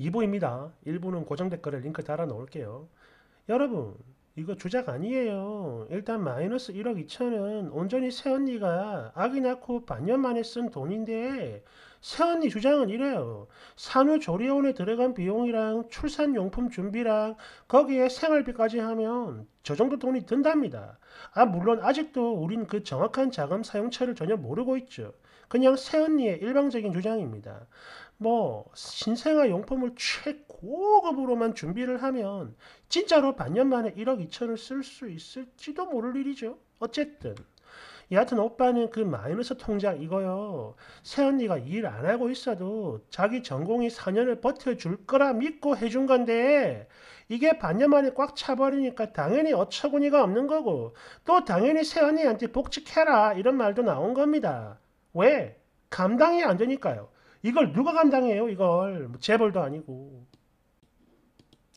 2부입니다. 1부는 고정 댓글에 링크 달아 놓을게요. 여러분 이거 주작 아니에요. 일단 마이너스 1억 2천은 온전히 새언니가 아기 낳고 반년 만에 쓴 돈인데 새언니 주장은 이래요. 산후조리원에 들어간 비용이랑 출산용품 준비랑 거기에 생활비까지 하면 저 정도 돈이 든답니다. 아 물론 아직도 우린 그 정확한 자금 사용처를 전혀 모르고 있죠. 그냥 새언니의 일방적인 주장입니다. 뭐 신생아 용품을 최고급으로만 준비를 하면 진짜로 반년 만에 1억 2천을 쓸 수 있을지도 모를 일이죠. 어쨌든 여하튼 오빠는 그 마이너스 통장 이거요. 새언니가 일 안 하고 있어도 자기 전공이 4년을 버텨줄 거라 믿고 해준 건데 이게 반년 만에 꽉 차버리니까 당연히 어처구니가 없는 거고 또 당연히 새언니한테 복직해라 이런 말도 나온 겁니다. 왜? 감당이 안 되니까요. 이걸 누가 감당해요? 이걸 뭐 재벌도 아니고.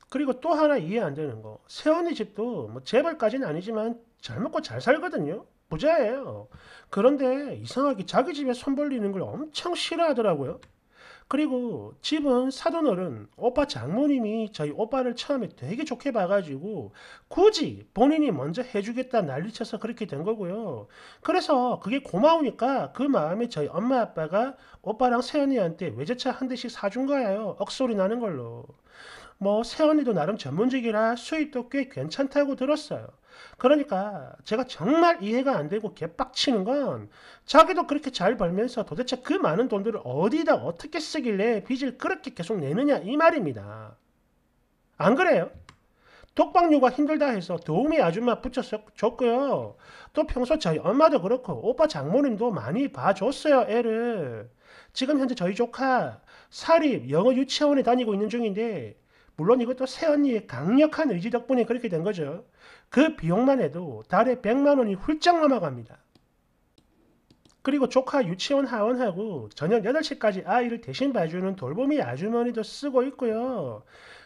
그리고 또 하나 이해 안 되는 거. 세원이 집도 뭐 재벌까지는 아니지만 잘 먹고 잘 살거든요. 부자예요. 그런데 이상하게 자기 집에 손 벌리는 걸 엄청 싫어하더라고요. 그리고 집은 사돈 어른, 오빠 장모님이 저희 오빠를 처음에 되게 좋게 봐가지고 굳이 본인이 먼저 해주겠다 난리쳐서 그렇게 된 거고요. 그래서 그게 고마우니까 그 마음에 저희 엄마 아빠가 오빠랑 세연이한테 외제차 한 대씩 사준 거예요. 억소리 나는 걸로. 뭐 세연이도 나름 전문직이라 수입도 꽤 괜찮다고 들었어요. 그러니까 제가 정말 이해가 안 되고 개빡치는 건 자기도 그렇게 잘 벌면서 도대체 그 많은 돈들을 어디다 어떻게 쓰길래 빚을 그렇게 계속 내느냐 이 말입니다. 안 그래요? 독박육아 힘들다 해서 도우미 아줌마 붙여줬고요. 또 평소 저희 엄마도 그렇고 오빠 장모님도 많이 봐줬어요 애를. 지금 현재 저희 조카 사립 영어 유치원에 다니고 있는 중인데 물론 이것도 새언니의 강력한 의지 덕분에 그렇게 된 거죠. 그 비용만 해도 달에 100만 원이 훌쩍 넘어갑니다. 그리고 조카 유치원 하원하고 저녁 8시까지 아이를 대신 봐주는 돌보미 아주머니도 쓰고 있고요.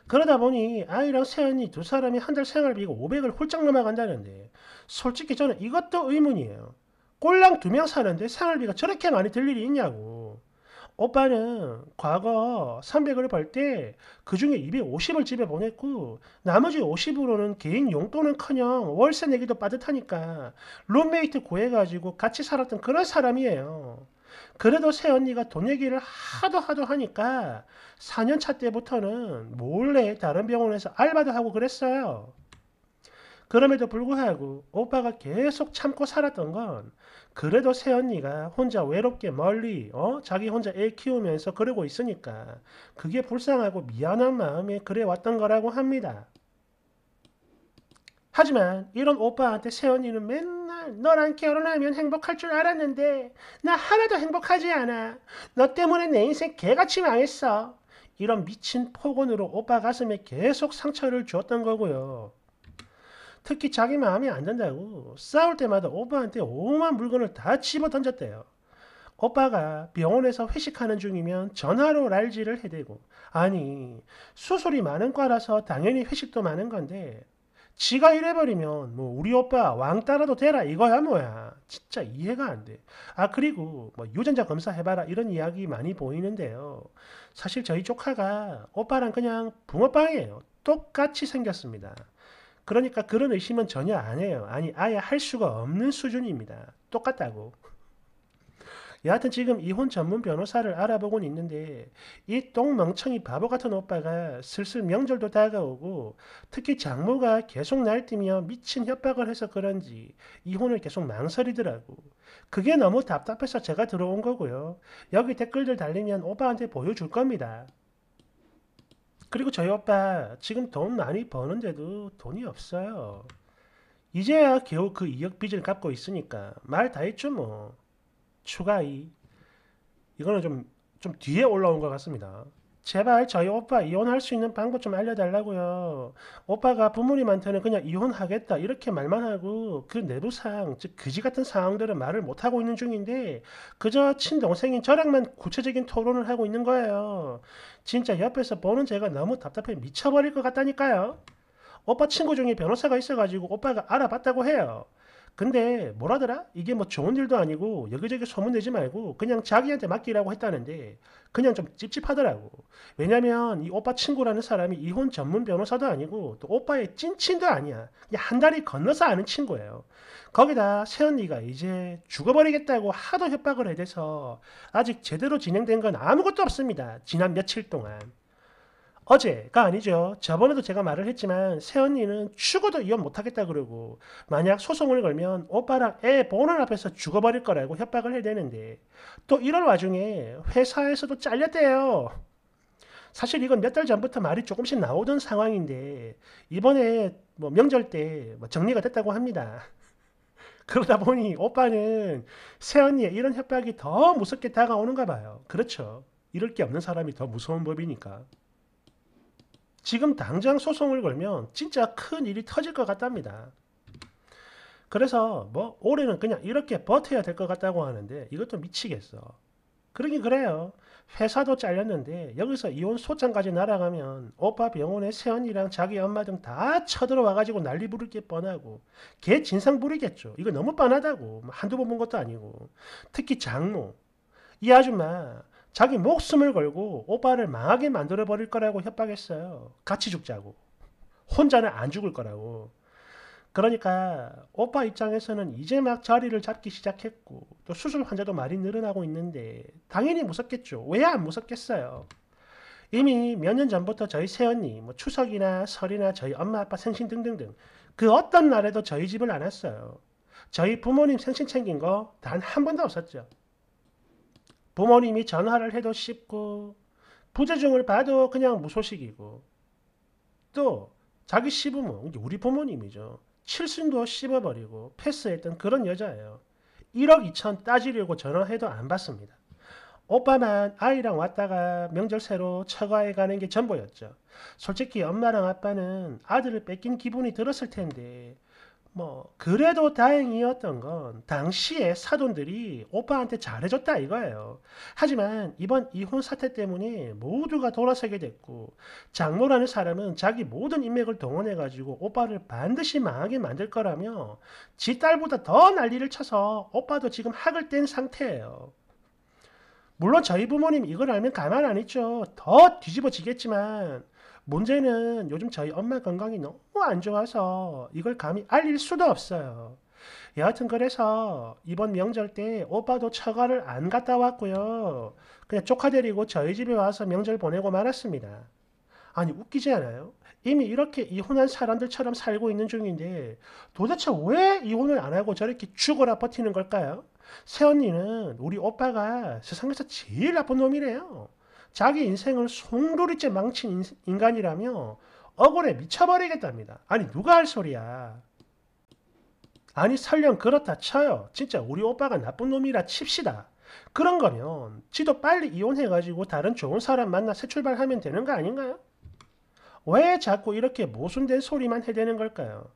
그러다 보니 아이랑 새언니 두 사람이 한 달 생활비가 500을 훌쩍 넘어간다는데 솔직히 저는 이것도 의문이에요. 꼴랑 두 명 사는데 생활비가 저렇게 많이 들 일이 있냐고. 오빠는 과거 300을 벌 때 그 중에 250을 집에 보냈고 나머지 50으로는 개인 용돈은커녕 월세 내기도 빠듯하니까 룸메이트 구해가지고 같이 살았던 그런 사람이에요. 그래도 새언니가 돈 얘기를 하도 하도 하니까 4년차 때부터는 몰래 다른 병원에서 알바도 하고 그랬어요. 그럼에도 불구하고 오빠가 계속 참고 살았던 건 그래도 새언니가 혼자 외롭게 멀리 어? 자기 혼자 애 키우면서 그러고 있으니까 그게 불쌍하고 미안한 마음에 그래 왔던 거라고 합니다. 하지만 이런 오빠한테 새언니는 맨날 너랑 결혼하면 행복할 줄 알았는데 나 하나도 행복하지 않아. 너 때문에 내 인생 개같이 망했어. 이런 미친 폭언으로 오빠 가슴에 계속 상처를 주었던 거고요. 특히 자기 마음이 안된다고 싸울 때마다 오빠한테 오만 물건을 다 집어 던졌대요. 오빠가 병원에서 회식하는 중이면 전화로 랄지를 해대고 아니 수술이 많은 과라서 당연히 회식도 많은 건데 지가 이래버리면 뭐 우리 오빠 왕따라도 되라 이거야 뭐야 진짜 이해가 안돼아 그리고 뭐 유전자 검사 해봐라 이런 이야기 많이 보이는데요 사실 저희 조카가 오빠랑 그냥 붕어빵이에요 똑같이 생겼습니다 그러니까 그런 의심은 전혀 안해요 아니, 아예 할 수가 없는 수준입니다. 똑같다고. 여하튼 지금 이혼 전문 변호사를 알아보곤 있는데 이 똥멍청이 바보 같은 오빠가 슬슬 명절도 다가오고 특히 장모가 계속 날뛰며 미친 협박을 해서 그런지 이혼을 계속 망설이더라고. 그게 너무 답답해서 제가 들어온 거고요. 여기 댓글들 달리면 오빠한테 보여줄 겁니다. 그리고 저희 오빠 지금 돈 많이 버는데도 돈이 없어요. 이제야 겨우 그 2억 빚을 갚고 있으니까 말 다 했죠 뭐. 추가이. 이거는 좀, 좀 뒤에 올라온 것 같습니다. 제발 저희 오빠 이혼할 수 있는 방법 좀 알려달라고요. 오빠가 부모님한테는 그냥 이혼하겠다 이렇게 말만 하고 그 내부상 즉 그지 같은 상황들은 말을 못 하고 있는 중인데 그저 친동생인 저랑만 구체적인 토론을 하고 있는 거예요. 진짜 옆에서 보는 제가 너무 답답해 미쳐버릴 것 같다니까요. 오빠 친구 중에 변호사가 있어가지고 오빠가 알아봤다고 해요. 근데 뭐라더라? 이게 뭐 좋은 일도 아니고 여기저기 소문내지 말고 그냥 자기한테 맡기라고 했다는데 그냥 좀 찝찝하더라고. 왜냐면 이 오빠 친구라는 사람이 이혼 전문 변호사도 아니고 또 오빠의 찐친도 아니야. 그냥 한 다리 건너서 아는 친구예요. 거기다 새언니가 이제 죽어버리겠다고 하도 협박을 해대서 아직 제대로 진행된 건 아무것도 없습니다. 지난 며칠 동안. 어제가 아니죠. 저번에도 제가 말을 했지만 새언니는 죽어도 이혼 못하겠다 그러고 만약 소송을 걸면 오빠랑 애 보는 앞에서 죽어버릴 거라고 협박을 해대는데 또 이런 와중에 회사에서도 잘렸대요. 사실 이건 몇 달 전부터 말이 조금씩 나오던 상황인데 이번에 뭐 명절 때 뭐 정리가 됐다고 합니다. 그러다 보니 오빠는 새언니의 이런 협박이 더 무섭게 다가오는가 봐요. 그렇죠. 이럴 게 없는 사람이 더 무서운 법이니까. 지금 당장 소송을 걸면 진짜 큰 일이 터질 것 같답니다. 그래서 뭐 올해는 그냥 이렇게 버텨야 될 것 같다고 하는데 이것도 미치겠어. 그러긴 그래요. 회사도 잘렸는데 여기서 이혼 소장까지 날아가면 오빠 병원에 새언니랑 자기 엄마 등 다 쳐들어와가지고 난리 부를 게 뻔하고 개 진상 부리겠죠. 이거 너무 뻔하다고. 뭐 한두 번 본 것도 아니고. 특히 장모. 이 아줌마 자기 목숨을 걸고 오빠를 망하게 만들어 버릴 거라고 협박했어요. 같이 죽자고. 혼자는 안 죽을 거라고. 그러니까 오빠 입장에서는 이제 막 자리를 잡기 시작했고 또 수술 환자도 많이 늘어나고 있는데 당연히 무섭겠죠. 왜 안 무섭겠어요? 이미 몇 년 전부터 저희 새언니, 뭐 추석이나 설이나 저희 엄마 아빠 생신 등등등 그 어떤 날에도 저희 집을 안 왔어요. 저희 부모님 생신 챙긴 거 단 한 번도 없었죠. 부모님이 전화를 해도 쉽고 부재중을 봐도 그냥 무소식이고 또 자기 시부모, 우리 부모님이죠. 칠순도 씹어버리고 패스했던 그런 여자예요. 1억 2천 따지려고 전화해도 안 받습니다. 오빠만 아이랑 왔다가 명절 새로 처가에 가는 게 전부였죠. 솔직히 엄마랑 아빠는 아들을 뺏긴 기분이 들었을 텐데 뭐 그래도 다행이었던 건 당시에 사돈들이 오빠한테 잘해줬다 이거예요. 하지만 이번 이혼 사태 때문에 모두가 돌아서게 됐고 장모라는 사람은 자기 모든 인맥을 동원해가지고 오빠를 반드시 망하게 만들 거라며 지 딸보다 더 난리를 쳐서 오빠도 지금 학을 뗀 상태예요. 물론 저희 부모님 이걸 알면 가만 안 있죠. 더 뒤집어지겠지만 문제는 요즘 저희 엄마 건강이 너무 안 좋아서 이걸 감히 알릴 수도 없어요. 여하튼 그래서 이번 명절 때 오빠도 처가를 안 갔다 왔고요. 그냥 조카 데리고 저희 집에 와서 명절 보내고 말았습니다. 아니 웃기지 않아요? 이미 이렇게 이혼한 사람들처럼 살고 있는 중인데 도대체 왜 이혼을 안 하고 저렇게 죽어라 버티는 걸까요? 새언니는 우리 오빠가 세상에서 제일 나쁜 놈이래요. 자기 인생을 송두리째 망친 인간이라며 억울해 미쳐버리겠답니다. 아니 누가 할 소리야. 아니 설령 그렇다 쳐요. 진짜 우리 오빠가 나쁜 놈이라 칩시다. 그런 거면 지도 빨리 이혼해가지고 다른 좋은 사람 만나 새 출발하면 되는 거 아닌가요? 왜 자꾸 이렇게 모순된 소리만 해대는 걸까요?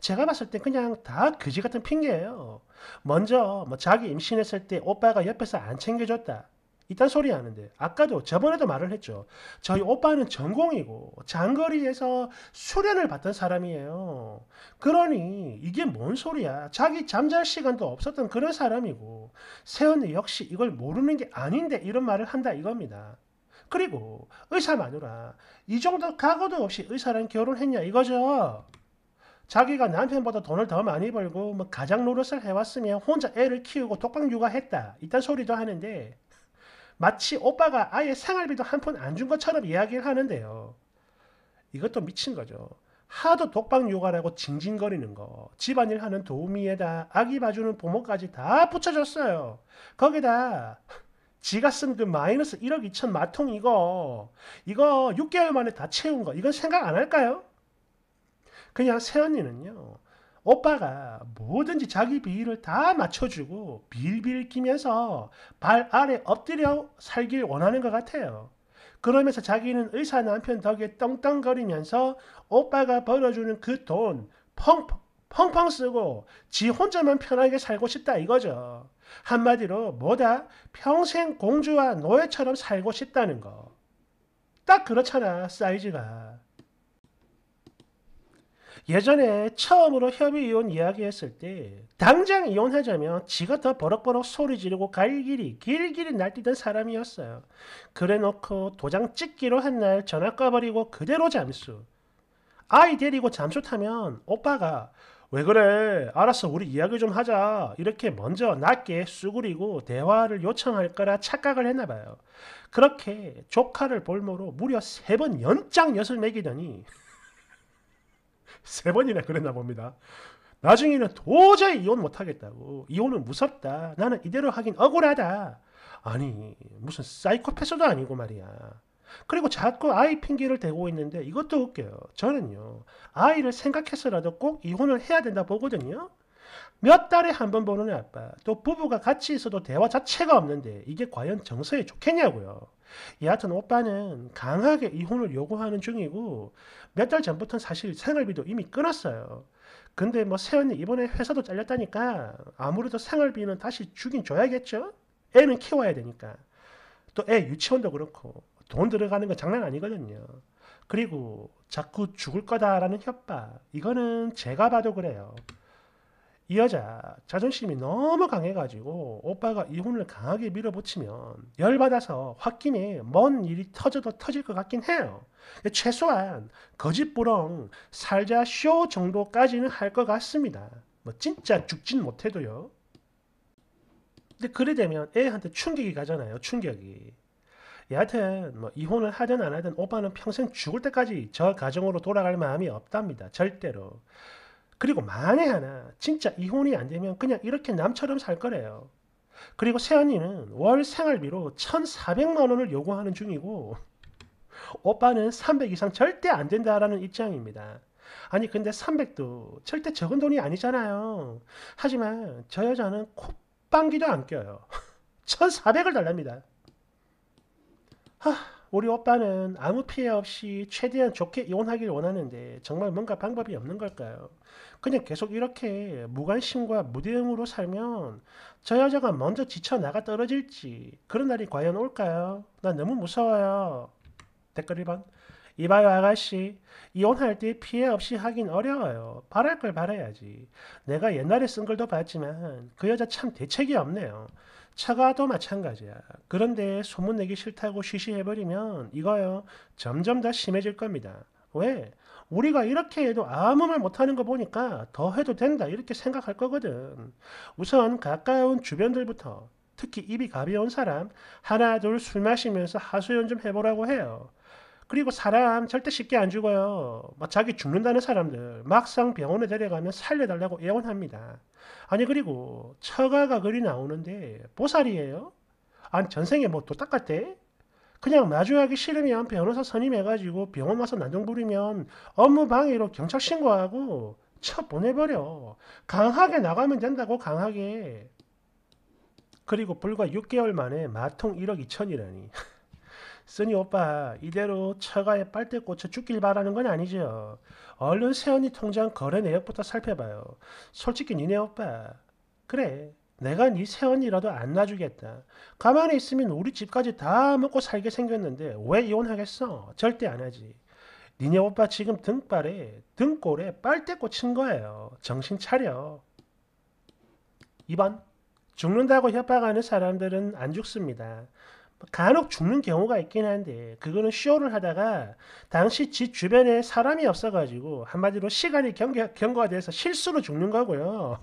제가 봤을 때 그냥 다 그지 같은 핑계예요. 먼저 뭐 자기 임신했을 때 오빠가 옆에서 안 챙겨줬다. 이딴 소리 하는데 아까도 저번에도 말을 했죠. 저희 오빠는 전공이고 장거리에서 수련을 받던 사람이에요. 그러니 이게 뭔 소리야. 자기 잠잘 시간도 없었던 그런 사람이고 세연이 역시 이걸 모르는 게 아닌데 이런 말을 한다 이겁니다. 그리고 의사 마누라 이 정도 각오도 없이 의사랑 결혼했냐 이거죠. 자기가 남편보다 돈을 더 많이 벌고 뭐 가장 노릇을 해왔으며 혼자 애를 키우고 독방 육아했다 이딴 소리도 하는데 마치 오빠가 아예 생활비도 한 푼 안 준 것처럼 이야기를 하는데요. 이것도 미친 거죠. 하도 독방 육아라고 징징거리는 거, 집안일 하는 도우미에다 아기 봐주는 부모까지 다 붙여줬어요. 거기다 지가 쓴 그 마이너스 1억 2천 마통 이거, 이거 6개월 만에 다 채운 거, 이건 생각 안 할까요? 그냥 새언니는요. 오빠가 뭐든지 자기 비위를 다 맞춰주고 빌빌 끼면서 발 아래 엎드려 살길 원하는 것 같아요. 그러면서 자기는 의사 남편 덕에 떵떵거리면서 오빠가 벌어주는 그 돈 펑펑 쓰고 지 혼자만 편하게 살고 싶다 이거죠. 한마디로 뭐다? 평생 공주와 노예처럼 살고 싶다는 거. 딱 그렇잖아 사이즈가. 예전에 처음으로 협의이혼 이야기했을 때 당장 이혼하자면 지가 더 버럭버럭 소리 지르고 갈길이 길길이 날뛰던 사람이었어요. 그래놓고 도장 찍기로 한 날 전화 꺼버리고 그대로 잠수. 아이 데리고 잠수 타면 오빠가 왜 그래 알았어 우리 이야기 좀 하자 이렇게 먼저 낮게 쑥그리고 대화를 요청할 거라 착각을 했나 봐요. 그렇게 조카를 볼모로 무려 세 번 연장 엿을 매기더니 세 번이나 그랬나 봅니다. 나중에는 도저히 이혼 못하겠다고 이혼은 무섭다 나는 이대로 하긴 억울하다 아니 무슨 사이코패스도 아니고 말이야 그리고 자꾸 아이 핑계를 대고 있는데 이것도 웃겨요 저는요 아이를 생각해서라도 꼭 이혼을 해야 된다 보거든요 몇 달에 한 번 보는 아빠 또 부부가 같이 있어도 대화 자체가 없는데 이게 과연 정서에 좋겠냐고요 여하튼 오빠는 강하게 이혼을 요구하는 중이고 몇 달 전부터는 사실 생활비도 이미 끊었어요. 근데 뭐새 언니 이번에 회사도 잘렸다니까 아무래도 생활비는 다시 주긴 줘야겠죠? 애는 키워야 되니까. 또 애 유치원도 그렇고 돈 들어가는 건 장난 아니거든요. 그리고 자꾸 죽을 거다라는 협박. 이거는 제가 봐도 그래요. 이 여자 자존심이 너무 강해가지고 오빠가 이혼을 강하게 밀어붙이면 열받아서 홧김에 먼 일이 터져도 터질 것 같긴 해요. 최소한 거짓부렁 살자 쇼 정도까지는 할 것 같습니다. 뭐 진짜 죽진 못해도요. 근데 그래 되면 애한테 충격이 가잖아요. 충격이. 여하튼 뭐 이혼을 하든 안 하든 오빠는 평생 죽을 때까지 저 가정으로 돌아갈 마음이 없답니다. 절대로. 그리고 만에 하나 진짜 이혼이 안 되면 그냥 이렇게 남처럼 살 거래요. 그리고 새언니는월 생활비로 1,400만 원을 요구하는 중이고 오빠는 300 이상 절대 안 된다라는 입장입니다. 아니 근데 300도 절대 적은 돈이 아니잖아요. 하지만 저 여자는 콧방귀도 안 껴요. 1,400을 달랍니다. 하... 우리 오빠는 아무 피해 없이 최대한 좋게 이혼하길 원하는데 정말 뭔가 방법이 없는 걸까요? 그냥 계속 이렇게 무관심과 무대응으로 살면 저 여자가 먼저 지쳐 나가 떨어질지 그런 날이 과연 올까요? 난 너무 무서워요. 댓글 1번 이봐요 아가씨 이혼할 때 피해 없이 하긴 어려워요 바랄 걸 바라야지 내가 옛날에 쓴 글도 봤지만 그 여자 참 대책이 없네요 차가도 마찬가지야. 그런데 소문내기 싫다고 쉬쉬해버리면 이거요. 점점 더 심해질 겁니다. 왜? 우리가 이렇게 해도 아무 말 못하는 거 보니까 더 해도 된다 이렇게 생각할 거거든. 우선 가까운 주변들부터 특히 입이 가벼운 사람 하나 둘 술 마시면서 하소연 좀 해보라고 해요. 그리고 사람 절대 쉽게 안 죽어요. 막 뭐 자기 죽는다는 사람들 막상 병원에 데려가면 살려달라고 애원합니다. 아니 그리고 처가가 그리 나오는데 보살이에요? 안 전생에 뭐 도딱 같대? 그냥 마주하기 싫으면 변호사 선임해가지고 병원 와서 난동 부리면 업무 방해로 경찰 신고하고 쳐 보내버려. 강하게 나가면 된다고 강하게. 그리고 불과 6개월 만에 마통 1억 2천이라니. 쓰니 오빠 이대로 처가에 빨대 꽂혀 죽길 바라는 건 아니죠. 얼른 세연이 통장 거래 내역부터 살펴봐요. 솔직히 니네 오빠 그래 내가 네 세연이라도 안 놔주겠다. 가만히 있으면 우리 집까지 다 먹고 살게 생겼는데 왜 이혼하겠어? 절대 안 하지. 니네 오빠 지금 등발에 등골에 빨대 꽂힌 거예요. 정신 차려. 2번 죽는다고 협박하는 사람들은 안 죽습니다. 간혹 죽는 경우가 있긴 한데 그거는 쇼를 하다가 당시 집 주변에 사람이 없어가지고 한마디로 시간이 경계, 경과 돼서 실수로 죽는 거고요.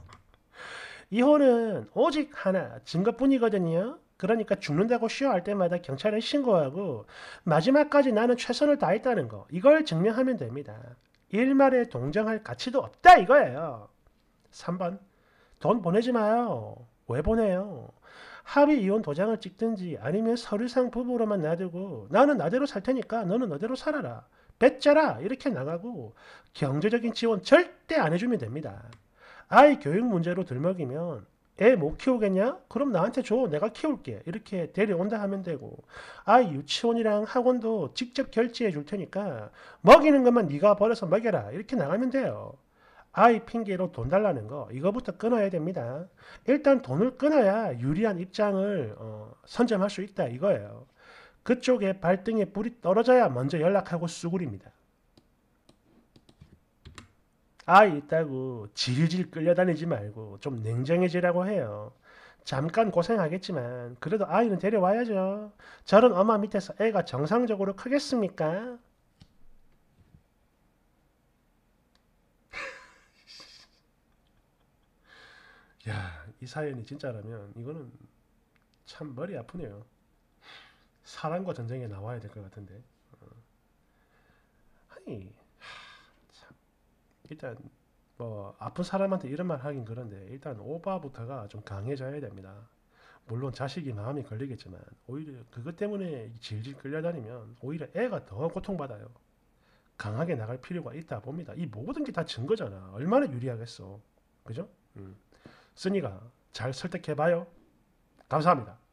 이혼은 오직 하나 증거뿐이거든요. 그러니까 죽는다고 쇼할 때마다 경찰에 신고하고 마지막까지 나는 최선을 다했다는 거 이걸 증명하면 됩니다. 일말에 동정할 가치도 없다 이거예요. 3번 돈 보내지 마요. 왜 보내요? 합의 이혼 도장을 찍든지 아니면 서류상 부부로만 놔두고 나는 나대로 살 테니까 너는 너대로 살아라. 뱃자라 이렇게 나가고 경제적인 지원 절대 안 해주면 됩니다. 아이 교육 문제로 들먹이면 애 못 키우겠냐? 그럼 나한테 줘. 내가 키울게. 이렇게 데려온다 하면 되고 아이 유치원이랑 학원도 직접 결제해 줄 테니까 먹이는 것만 네가 벌어서 먹여라. 이렇게 나가면 돼요. 아이 핑계로 돈 달라는 거 이거부터 끊어야 됩니다. 일단 돈을 끊어야 유리한 입장을 어, 선점할 수 있다 이거예요. 그쪽에 발등에 불이 떨어져야 먼저 연락하고 수구립니다. 아이 있다고 질질 끌려다니지 말고 좀 냉정해지라고 해요. 잠깐 고생하겠지만 그래도 아이는 데려와야죠. 저런 엄마 밑에서 애가 정상적으로 크겠습니까? 야, 이 사연이 진짜라면 이거는 참 머리 아프네요. 사랑과 전쟁에 나와야 될 것 같은데. 어. 아니, 참. 일단 뭐 아픈 사람한테 이런 말 하긴 그런데 일단 오바부터가 좀 강해져야 됩니다. 물론 자식이 마음이 걸리겠지만 오히려 그것 때문에 질질 끌려다니면 오히려 애가 더 고통받아요. 강하게 나갈 필요가 있다 봅니다. 이 모든 게 다 증거잖아. 얼마나 유리하겠어. 그죠? 음. 쓰니까 잘 설득해봐요. 감사합니다.